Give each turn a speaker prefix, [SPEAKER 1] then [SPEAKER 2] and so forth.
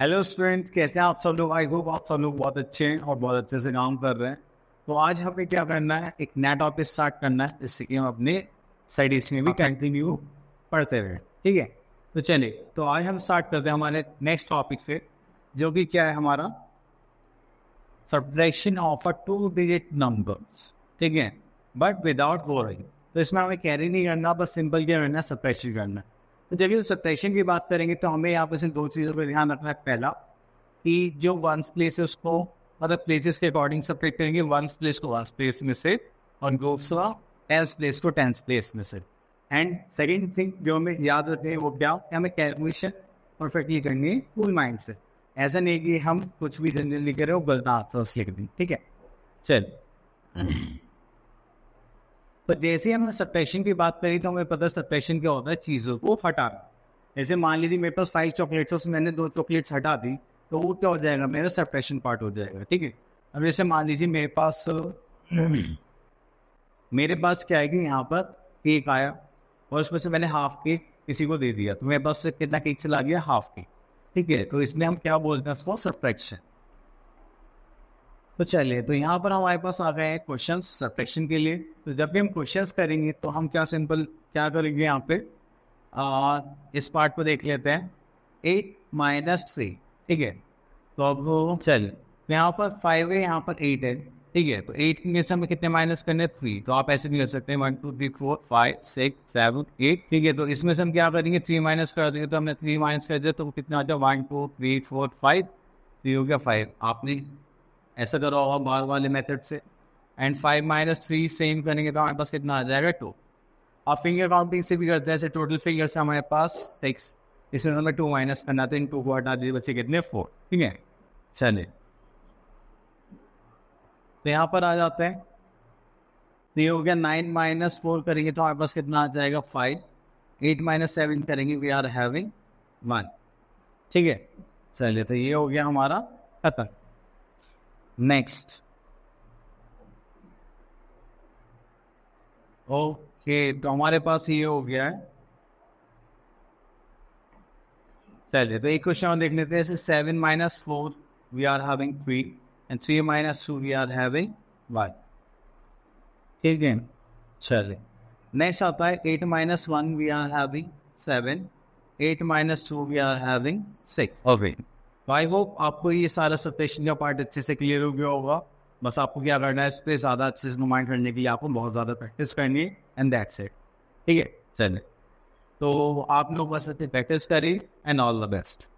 [SPEAKER 1] hello student कैसे हैं आप सब लोग आई होप आप सब लोग बहुत अच्छे हैं और बहुत अच्छे से काम कर रहे हैं तो आज हमें क्या करना है एक नया टॉपिक स्टार्ट करना है जिससे कि हम अपने स्टडीज में भी कंटिन्यू पढ़ते रहें ठीक है तो चलिए तो आज हम स्टार्ट करते हैं हमारे नेक्स्ट टॉपिक से जो कि क्या है हमारा subtraction of a two digit numbers ठीक है बट विदाउट वो तो इसमें हमें कैरी नहीं करना बस सिंपल क्या करना है सब्ट्रैक्शन करना है तो जब हम सप्रेशन की बात करेंगे तो हमें यहाँ पर दो चीज़ों पर ध्यान रखना है पहला कि जो वंस प्लेस है उसको मतलब प्लेसेस के अकॉर्डिंग सपरेट करेंगे वंस प्लेस को वंस प्लेस में से और दूसरा टेंस प्लेस को टेंस प्लेस में से एंड सेकेंड थिंग जो हमें याद रखते हैं वो क्या हमें कैलकुलेशन परफेक्टली करनी है फुल माइंड से ऐसा नहीं कि हम कुछ भी जनरली करें वो गलत आंसर्स लिख दें ठीक है चल पर जैसे हमने सप्रेशन की बात करी तो हमें पता है सप्रेशन क्या होता है चीज़ों को हटाना जैसे मान लीजिए मेरे पास फाइव चॉकलेट्स है मैंने दो चॉकलेट्स हटा दी तो वो क्या हो जाएगा मेरा सप्रेशन पार्ट हो जाएगा ठीक है अब जैसे मान लीजिए मेरे पास मेरे पास क्या है कि यहाँ पर केक आया और उसमें से मैंने हाफ केक किसी को दे दिया तो मेरे पास कितना केक चला गया हाफ केक ठीक है तो इसमें हम क्या बोलते हैं उसको सप्रेक्शन तो चलिए तो यहाँ पर हमारे पास आ गए हैं क्वेश्चन सब्ट्रैक्शन के लिए तो जब भी हम क्वेश्चन करेंगे तो हम क्या सिंपल क्या करेंगे यहाँ पे आ, इस पार्ट को देख लेते हैं एट माइनस थ्री ठीक है तो अब चल तो यहाँ पर फाइव है यहाँ पर एट है ठीक है तो एट के से हमें कितने माइनस करने थ्री तो आप ऐसे भी कर सकते हैं one two three four five six seven eight ठीक है तो इसमें से हम क्या करेंगे थ्री माइनस कर देंगे तो हमने थ्री माइनस कर दिया तो कितना आ जाए one two three four five three हो गया फाइव आपने ऐसा करो और बार वाले मेथड से and five minus three same करेंगे तो हमारे पास कितना आ जाएगा टू आप फिंगर काउंटिंग से भी करते हैं ऐसे टोटल फिंगर से हमारे पास सिक्स इसमें तो हमें टू माइनस करना था तो इन टू को हटा दिए बच्चे कितने फोर ठीक है चलिए तो यहाँ पर आ जाते हैं तो ये हो गया नाइन माइनस फोर करेंगे तो हमारे पास कितना आ जाएगा फाइव एट माइनस सेवन करेंगे वी आर हैविंग वन ठीक है चलिए तो ये हो गया हमारा खत्म नेक्स्ट ओके तो हमारे पास ये हो गया है चलिए तो एक क्वेश्चन हम देख लेते हैं seven minus four we are having three and three minus two we are having one ठीक है चलिए नेक्स्ट आता है eight minus one we are having seven eight minus two we are having six okay तो I hope आपको ये सारा suppression का पार्ट अच्छे से क्लियर हो गया होगा बस आपको क्या करना है इस पर ज़्यादा अच्छे से नुमाइंड करने के लिए आपको बहुत ज़्यादा प्रैक्टिस करनी है एंड दैट्स इट ठीक है चलें तो आप लोग बस अच्छे प्रैक्टिस करी एंड ऑल द बेस्ट